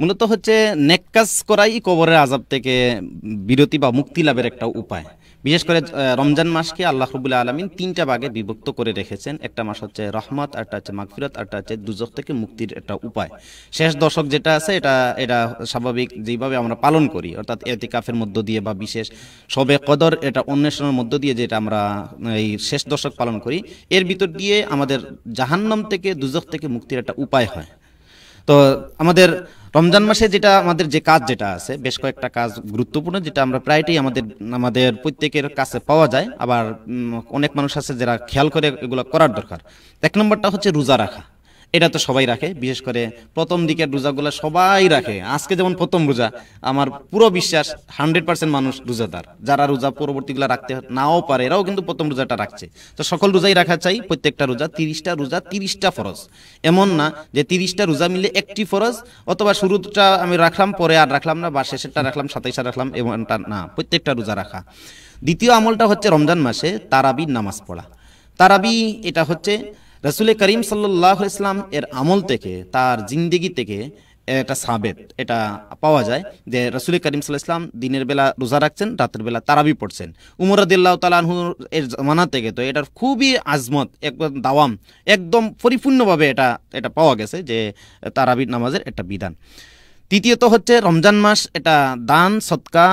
মূলত হচ্ছে নেককাজ করাই কবরের আজাব থেকে বিরতি বা মুক্তি লাভের একটা উপায় বিশেষ করে রমজান মাসকে আল্লাহ রবুল্লা আলমিন তিনটা ভাগে বিভক্ত করে রেখেছেন একটা মাস হচ্ছে রহমত একটা হচ্ছে মাগফিরত একটা হচ্ছে দুজক থেকে মুক্তির একটা উপায় শেষ দশক যেটা আছে এটা এটা স্বাভাবিক যেভাবে আমরা পালন করি অর্থাৎ এতিকাফের মধ্য দিয়ে বা বিশেষ সবে কদর এটা অন্বেষণের মধ্য দিয়ে যেটা আমরা এই শেষ দশক পালন করি এর ভিতর দিয়ে আমাদের জাহান্নম থেকে দুজক থেকে মুক্তির একটা উপায় হয় তো আমাদের রমজান মাসে যেটা আমাদের যে কাজ যেটা আছে বেশ কয়েকটা কাজ গুরুত্বপূর্ণ যেটা আমরা প্রায়টাই আমাদের আমাদের প্রত্যেকের কাছে পাওয়া যায় আবার অনেক মানুষ আছে যারা খেয়াল করে এগুলো করার দরকার এক নম্বরটা হচ্ছে রোজা রাখা এটা তো সবাই রাখে বিশেষ করে প্রথম দিকের রোজাগুলো সবাই রাখে আজকে যেমন প্রথম রোজা আমার পুরো বিশ্বাস হান্ড্রেড পার্সেন্ট মানুষ রোজাদার যারা রোজা পরবর্তীগুলো রাখতে নাও পারে এরাও কিন্তু প্রথম রোজাটা রাখছে তো সকল রোজাই রাখা চাই প্রত্যেকটা রোজা তিরিশটা রোজা তিরিশটা ফরজ এমন না যে তিরিশটা রোজা মিলে একটি ফরজ অথবা শুরুটা আমি রাখলাম পরে আর রাখলাম না বা শেষেরটা রাখলাম সাতাইশটা রাখলাম এমনটা না প্রত্যেকটা রোজা রাখা দ্বিতীয় আমলটা হচ্ছে রমজান মাসে তারাবির নামাজ পড়া তারাবি এটা হচ্ছে রাসুল করিম সাল্লাহ ইসলাম এর আমল থেকে তার জিন্দিগি থেকে এটা সাবেত এটা পাওয়া যায় যে রসুল করিম সাল্লাহ ইসলাম দিনের বেলা রোজা রাখছেন রাতের বেলা তারাবি পড়ছেন উমর আদিল্লাহ তালাহু এর জমানা থেকে তো এটার খুবই আজমত একদম দাওয়াম একদম পরিপূর্ণভাবে এটা এটা পাওয়া গেছে যে তারাবির নামাজের একটা বিধান তৃতীয়ত হচ্ছে রমজান মাস এটা দান সৎকা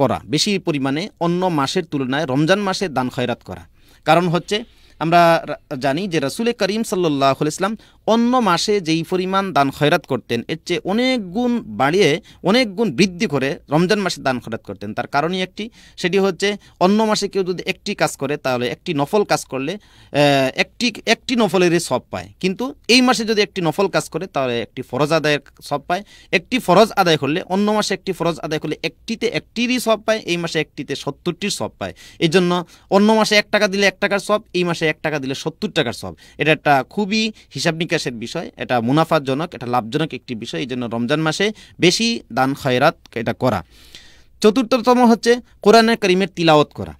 করা বেশি পরিমাণে অন্য মাসের তুলনায় রমজান মাসে দান খয়রাত করা কারণ হচ্ছে আমরা জানি যে রাসুল করিম সাল্লাহ ইসলাম অন্য মাসে যেই পরিমাণ দান খয়রাত করতেন এর চেয়ে অনেক গুণ বাড়িয়ে অনেক গুণ বৃদ্ধি করে রমজান মাসে দান খয়রাত করতেন তার কারণই একটি সেটি হচ্ছে অন্য মাসে কেউ যদি একটি কাজ করে তাহলে একটি নফল কাজ করলে একটি একটি নফলেরই সব পায় কিন্তু এই মাসে যদি একটি নফল কাজ করে তাহলে একটি ফরজ আদায়ের সব পায় একটি ফরজ আদায় করলে অন্য মাসে একটি ফরজ আদায় করলে একটিতে একটিরই সব পায় এই মাসে একটিতে সত্তরটির সব পায় এই জন্য অন্য মাসে এক টাকা দিলে এক টাকার সব এই মাসে এক টাকা দিলে সত্তর টাকার সব এটা একটা খুবই হিসাব বিকাশের বিষয় এটা মুনাফাজনক এটা লাভজনক একটি বিষয় এই জন্য রমজান মাসে বেশি দান খয়রাত এটা করা চতুর্থতম হচ্ছে কোরআনের করিমের তিলাওয়াত করা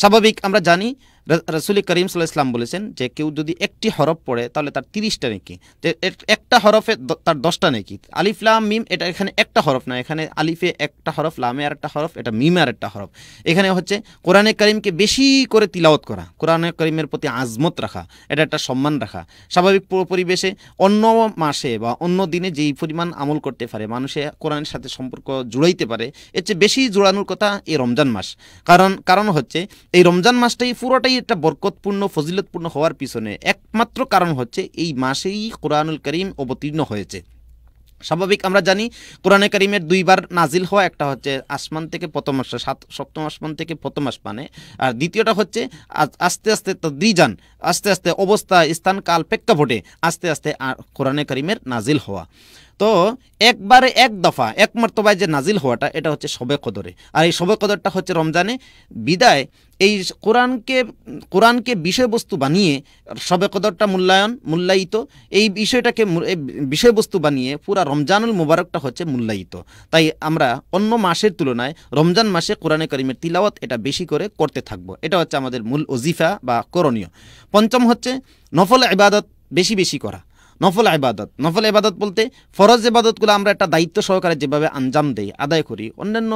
স্বাভাবিক আমরা জানি রসুল করিম সাল্লাহ ইসলাম বলেছেন যে কেউ যদি একটি হরফ পড়ে তাহলে তার তিরিশটা নাকি একটা হরফে তার দশটা নাকি আলিফ লাম মিম এটা এখানে একটা হরফ না এখানে আলিফে একটা হরফ লামে আর একটা হরফ এটা মিমে আর একটা হরফ এখানে হচ্ছে কোরআনে করিমকে বেশি করে তিলাওত করা কোরআনে করিমের প্রতি আজমত রাখা এটা একটা সম্মান রাখা স্বাভাবিক পরিবেশে অন্য মাসে বা অন্য দিনে যেই পরিমাণ আমল করতে পারে মানুষে কোরআনের সাথে সম্পর্ক জুড়াইতে পারে এর চেয়ে বেশি জোড়ানোর কথা এই রমজান মাস কারণ কারণ হচ্ছে এই রমজান মাসটাই পুরোটাই এই একটা বরকতপূর্ণ ফজিলতপূর্ণ হওয়ার পিছনে একমাত্র কারণ হচ্ছে এই মাসেই কোরআনুল করিম অবতীর্ণ হয়েছে স্বাভাবিক আমরা জানি কোরআনে করিমের দুইবার নাজিল হওয়া একটা হচ্ছে আসমান থেকে প্রথম আসে সাত সপ্তম আসমান থেকে প্রথম আসমানে আর দ্বিতীয়টা হচ্ছে আস্তে আস্তে তদ্রিজান আস্তে আস্তে অবস্থা স্থান কাল প্রেক্ষাপটে আস্তে আস্তে কোরআনে করিমের নাজিল হওয়া তো একবারে এক দফা এক মর্তবায় যে নাজিল হওয়াটা এটা হচ্ছে সবে কদরে আর এই সবে কদরটা হচ্ছে রমজানে বিদায় এই কোরআনকে কোরআনকে বিষয়বস্তু বানিয়ে সবে কদরটা মূল্যায়ন মূল্যায়িত এই বিষয়টাকে বিষয়বস্তু বানিয়ে পুরা রমজানুল মুবারকটা হচ্ছে মূল্যায়িত তাই আমরা অন্য মাসের তুলনায় রমজান মাসে কোরআনে করিমের তিলাওয়াত এটা বেশি করে করতে থাকব এটা হচ্ছে আমাদের মূল ওজিফা বা করণীয় পঞ্চম হচ্ছে নফল ইবাদত বেশি বেশি করা নফল আবাদত নফল আবাদত বলতে ফরজ এবাদতগুলো আমরা একটা দায়িত্ব সহকারে যেভাবে আঞ্জাম দেই আদায় করি অন্যান্য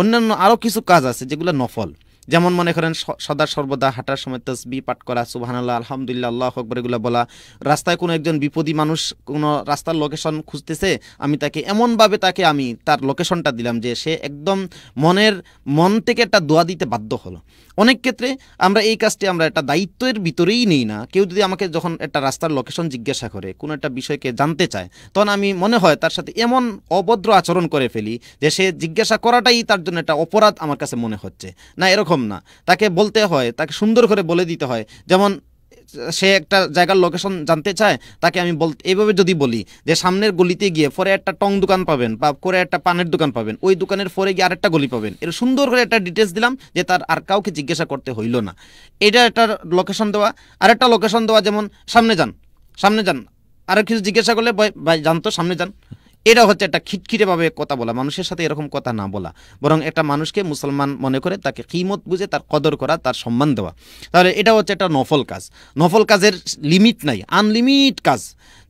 অন্যান্য আরও কিছু কাজ আছে যেগুলো নফল যেমন মনে করেন সদা সর্বদা হাঁটার সময় তসবি পাঠ করা সুবাহানাল্লাহ আলহামদুলিল্লাহ আল্লাহ আকবর এগুলো বলা রাস্তায় কোনো একজন বিপদী মানুষ কোনো রাস্তার লোকেশন খুঁজতেছে আমি তাকে এমনভাবে তাকে আমি তার লোকেশনটা দিলাম যে সে একদম মনের মন থেকে একটা দোয়া দিতে বাধ্য হলো অনেক ক্ষেত্রে আমরা এই কাজটি আমরা একটা দায়িত্বের ভিতরেই নেই না কেউ যদি আমাকে যখন একটা রাস্তার লোকেশন জিজ্ঞাসা করে কোনো একটা বিষয়কে জানতে চায় তখন আমি মনে হয় তার সাথে এমন অভদ্র আচরণ করে ফেলি যে সে জিজ্ঞাসা করাটাই তার জন্য একটা অপরাধ আমার কাছে মনে হচ্ছে না এরকম না তাকে বলতে হয় তাকে সুন্দর করে বলে দিতে হয় যেমন সে একটা জায়গার লোকেশন জানতে চায় তাকে আমি বল এইভাবে যদি বলি যে সামনের গলিতে গিয়ে পরে একটা টং দোকান পাবেন বা পরে একটা পানের দোকান পাবেন ওই দোকানের পরে গিয়ে আরেকটা গলি পাবেন এর সুন্দর করে একটা ডিটেলস দিলাম যে তার আর কাউকে জিজ্ঞাসা করতে হইল না এটা একটা লোকেশন দেওয়া আর একটা লোকেশন দেওয়া যেমন সামনে যান সামনে যান আরও কিছু জিজ্ঞাসা করলে ভাই জানতো সামনে যান এটা হচ্ছে একটা খিটখিটেভাবে কথা বলা মানুষের সাথে এরকম কথা না বলা বরং একটা মানুষকে মুসলমান মনে করে তাকে কিমত বুঝে তার কদর করা তার সম্মান দেওয়া তাহলে এটা হচ্ছে একটা নফল কাজ নফল কাজের লিমিট নাই আনলিমিট কাজ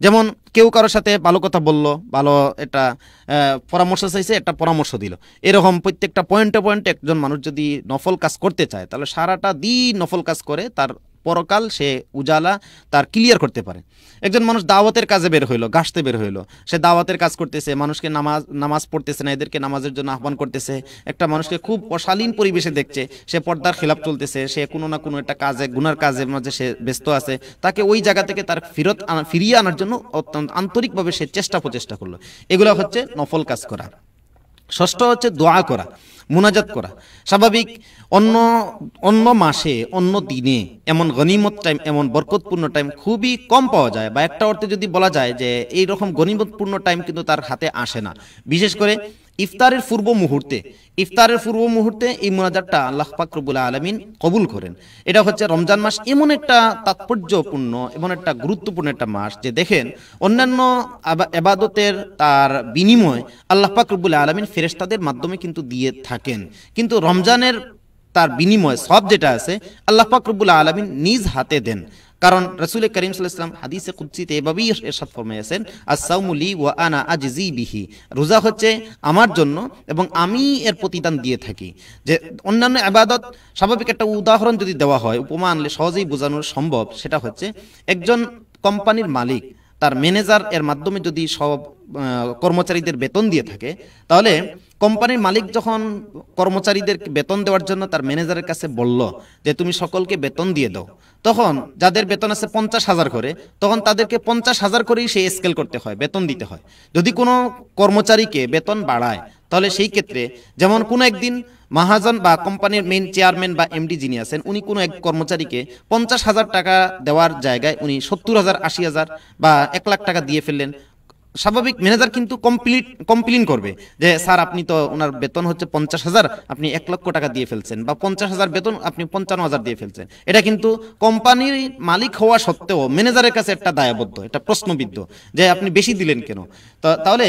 যেমন কেউ কারোর সাথে ভালো কথা বলল ভালো একটা পরামর্শ চাইছে একটা পরামর্শ দিল এরকম প্রত্যেকটা পয়েন্টে পয়েন্টে একজন মানুষ যদি নফল কাজ করতে চায় তাহলে সারাটা দিন নফল কাজ করে তার পরকাল সে উজালা তার ক্লিয়ার করতে পারে একজন মানুষ দাওয়াতের কাজে বের হইলো গাছতে বের হইলো সে দাওয়াতের কাজ করতেছে মানুষকে নামাজ নামাজ পড়তেছে না এদেরকে নামাজের জন্য আহ্বান করতেছে একটা মানুষকে খুব অশালীন পরিবেশে দেখছে সে পর্দার খেলাপ চলতেছে সে কোনো না কোনো একটা কাজে গুনার কাজের মাঝে সে ব্যস্ত আছে তাকে ওই জায়গা থেকে তার ফিরত ফিরিয়ে আনার জন্য অত্যন্ত আন্তরিকভাবে সে চেষ্টা প্রচেষ্টা করলো এগুলো হচ্ছে নফল কাজ করা ষষ্ঠ হচ্ছে দোয়া করা মোনাজাত করা স্বাভাবিক অন্য অন্য মাসে অন্য দিনে এমন গনিমত টাইম এমন বরকতপূর্ণ টাইম খুবই কম পাওয়া যায় বা একটা অর্থে যদি বলা যায় যে এই রকম গনিমতপূর্ণ টাইম কিন্তু তার হাতে আসে না বিশেষ করে ইফতারের পূর্ব মুহূর্তে ইফতারের পূর্ব মুহূর্তে এই মোনাজাতটা আল্লাহ ফাকরবুল আলমিন কবুল করেন এটা হচ্ছে রমজান মাস এমন একটা তাৎপর্যপূর্ণ এমন একটা গুরুত্বপূর্ণ একটা মাস যে দেখেন অন্যান্য এবাদতের তার বিনিময় আল্লাহ ফাকরবুল আলমিন ফেরেস্তাদের মাধ্যমে কিন্তু দিয়ে থাকেন কিন্তু রমজানের তার বিনিময় সব যেটা আছে আল্লাহ ফাকরবুল আলমিন নিজ হাতে দেন কারণ রসুল করিম সাল্লাম হাদিসে কুদ্সিতে এভাবেই এরশাদ ফরমাইয়াছেন সাউমুলি ও আনা আজি বিহি রোজা হচ্ছে আমার জন্য এবং আমি এর প্রতিদান দিয়ে থাকি যে অন্যান্য আবাদত স্বাভাবিক একটা উদাহরণ যদি দেওয়া হয় উপমা আনলে সহজেই বোঝানো সম্ভব সেটা হচ্ছে একজন কোম্পানির মালিক তার ম্যানেজার এর মাধ্যমে যদি সব কর্মচারীদের বেতন দিয়ে থাকে তাহলে কোম্পানির মালিক যখন কর্মচারীদের বেতন দেওয়ার জন্য তার ম্যানেজারের কাছে বলল যে তুমি সকলকে বেতন দিয়ে দাও তখন যাদের বেতন আছে পঞ্চাশ হাজার করে তখন তাদেরকে পঞ্চাশ হাজার করেই সে স্কেল করতে হয় বেতন দিতে হয় যদি কোনো কর্মচারীকে বেতন বাড়ায় তাহলে সেই ক্ষেত্রে যেমন কোনো একদিন মাহাজন বা কোম্পানির মেইন চেয়ারম্যান বা এমডি যিনি আছেন উনি কোনো এক কর্মচারীকে পঞ্চাশ হাজার টাকা দেওয়ার জায়গায় উনি সত্তর হাজার আশি হাজার বা এক লাখ টাকা দিয়ে ফেললেন স্বাভাবিক ম্যানেজার কিন্তু কমপ্লিট কমপ্লেন করবে যে স্যার আপনি তো ওনার বেতন হচ্ছে পঞ্চাশ হাজার আপনি এক লক্ষ টাকা দিয়ে ফেলছেন বা পঞ্চাশ হাজার বেতন আপনি পঞ্চান্ন হাজার দিয়ে ফেলছেন এটা কিন্তু কোম্পানির মালিক হওয়া সত্ত্বেও ম্যানেজারের কাছে একটা দায়বদ্ধ এটা প্রশ্নবিদ্ধ যে আপনি বেশি দিলেন কেন তাহলে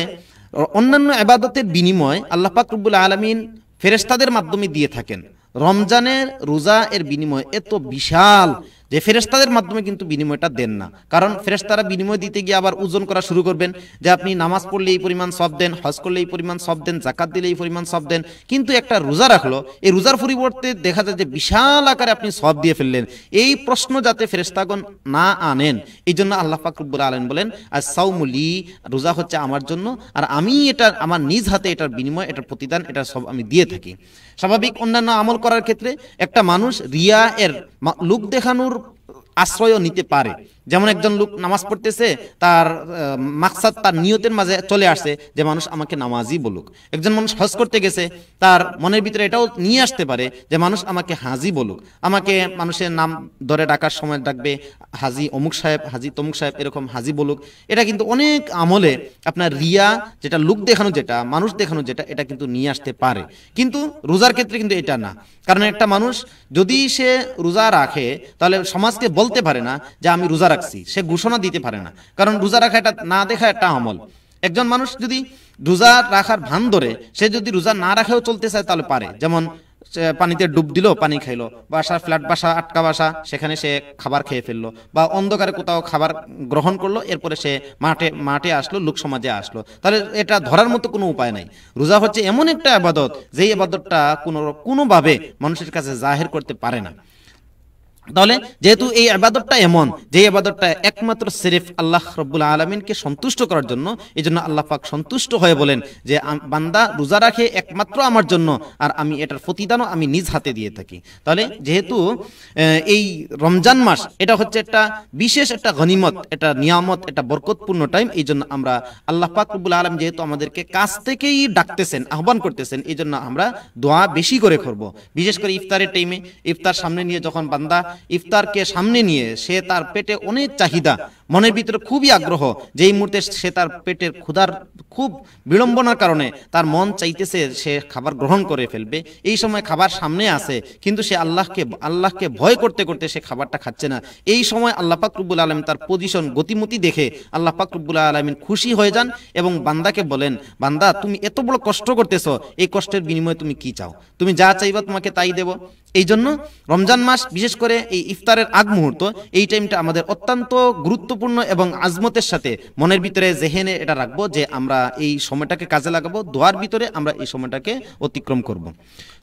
অন্যান্য আবাদতের বিনিময় আল্লাহ পাকরুবুল আলমিন ফেরেস্তাদের মাধ্যমে দিয়ে থাকেন রমজানের রোজা এর বিনিময় এত বিশাল যে ফেরেস্তাদের মাধ্যমে কিন্তু বিনিময়টা দেন না কারণ ফেরেস্তারা বিনিময় দিতে গিয়ে আবার ওজন করা শুরু করবেন যে আপনি নামাজ পড়লে এই পরিমাণ সব দেন হজ করলে এই পরিমাণ সব দেন জাকাত দিলে এই পরিমাণ সব দেন কিন্তু একটা রোজা রাখলো এই রোজার পরিবর্তে দেখা যায় যে বিশাল আকারে আপনি সব দিয়ে ফেললেন এই প্রশ্ন যাতে ফেরেস্তাগণ না আনেন এই জন্য আল্লাহ ফাকরুব্বুল আলম বলেন আর সাউমুলি রোজা হচ্ছে আমার জন্য আর আমি এটা আমার নিজ হাতে এটার বিনিময় এটার প্রতিদান এটা সব আমি দিয়ে থাকি স্বাভাবিক অন্যান্য আমল করার ক্ষেত্রে একটা মানুষ রিয়া এর লুক দেখানোর আশ্রয় নিতে পারে যেমন একজন লোক নামাজ পড়তেছে তার মাকসাদ তার নিয়তের মাঝে চলে আসে যে মানুষ আমাকে নামাজই বলুক একজন মানুষ হজ করতে গেছে তার মনের ভিতরে এটাও নিয়ে আসতে পারে যে মানুষ আমাকে হাজি বলুক আমাকে মানুষের নাম ধরে ডাকার সময় ডাকবে হাজি অমুক সাহেব হাজি তমুক সাহেব এরকম হাজি বলুক এটা কিন্তু অনেক আমলে আপনার রিয়া যেটা লুক দেখানো যেটা মানুষ দেখানো যেটা এটা কিন্তু নিয়ে আসতে পারে কিন্তু রোজার ক্ষেত্রে কিন্তু এটা না কারণ একটা মানুষ যদি সে রোজা রাখে তাহলে সমাজকে বল বলতে পারে না যে আমি রোজা রাখছি সে ঘোষণা দিতে পারে না কারণ রোজা রাখা এটা না দেখা একটা আমল একজন মানুষ যদি রোজা রাখার ভান ধরে সে যদি রোজা না রাখেও চলতে চায় তাহলে পারে যেমন পানিতে ডুব দিল পানি খাইলো বাসার ফ্ল্যাট বাসা আটকা বাসা সেখানে সে খাবার খেয়ে ফেললো বা অন্ধকারে কোথাও খাবার গ্রহণ করলো এরপরে সে মাঠে মাঠে আসলো লোক সমাজে আসলো তাহলে এটা ধরার মতো কোনো উপায় নাই রোজা হচ্ছে এমন একটা আবাদত যেই আবাদতটা কোনো কোনোভাবে মানুষের কাছে জাহের করতে পারে না তাহলে যেহেতু এই আবাদতটা এমন যে আবাদতটা একমাত্র সিরিফ আল্লাহ রব্বুল আলমিনকে সন্তুষ্ট করার জন্য এই জন্য আল্লাহ পাক সন্তুষ্ট হয়ে বলেন যে বান্দা রোজা রাখে একমাত্র আমার জন্য আর আমি এটার প্রতিদানও আমি নিজ হাতে দিয়ে থাকি তাহলে যেহেতু এই রমজান মাস এটা হচ্ছে একটা বিশেষ একটা গনিমত এটা নিয়ামত এটা বরকতপূর্ণ টাইম এই জন্য আমরা আল্লাহ পাক রব্বুল আলম যেহেতু আমাদেরকে কাছ থেকেই ডাকতেছেন আহ্বান করতেছেন এই জন্য আমরা দোয়া বেশি করে করব বিশেষ করে ইফতারের টাইমে ইফতার সামনে নিয়ে যখন বান্দা ইফতারকে সামনে নিয়ে সে তার পেটে অনেক চাহিদা মনের ভিতরে খুবই আগ্রহ যেই মুহূর্তে সে তার পেটের ক্ষুধার খুব বিড়ম্বনার কারণে তার মন চাইতেছে সে খাবার গ্রহণ করে ফেলবে এই সময় খাবার সামনে আসে কিন্তু সে আল্লাহকে আল্লাহকে ভয় করতে করতে সে খাবারটা খাচ্ছে না এই সময় আল্লাহ পাকরুবুল আলম তার পজিশন গতিমতি দেখে আল্লাহ পাকরুবুল আলমিন খুশি হয়ে যান এবং বান্দাকে বলেন বান্দা তুমি এত বড় কষ্ট করতেছ এই কষ্টের বিনিময়ে তুমি কি চাও তুমি যা চাইবা তোমাকে তাই দেব এই জন্য রমজান মাস বিশেষ করে এই ইফতারের আগ মুহূর্ত এই টাইমটা আমাদের অত্যন্ত গুরুত্বপূর্ণ এবং আজমতের সাথে মনের ভিতরে জেহেনে এটা রাখবো যে আমরা এই সময়টাকে কাজে লাগাবো দোয়ার ভিতরে আমরা এই সময়টাকে অতিক্রম করব।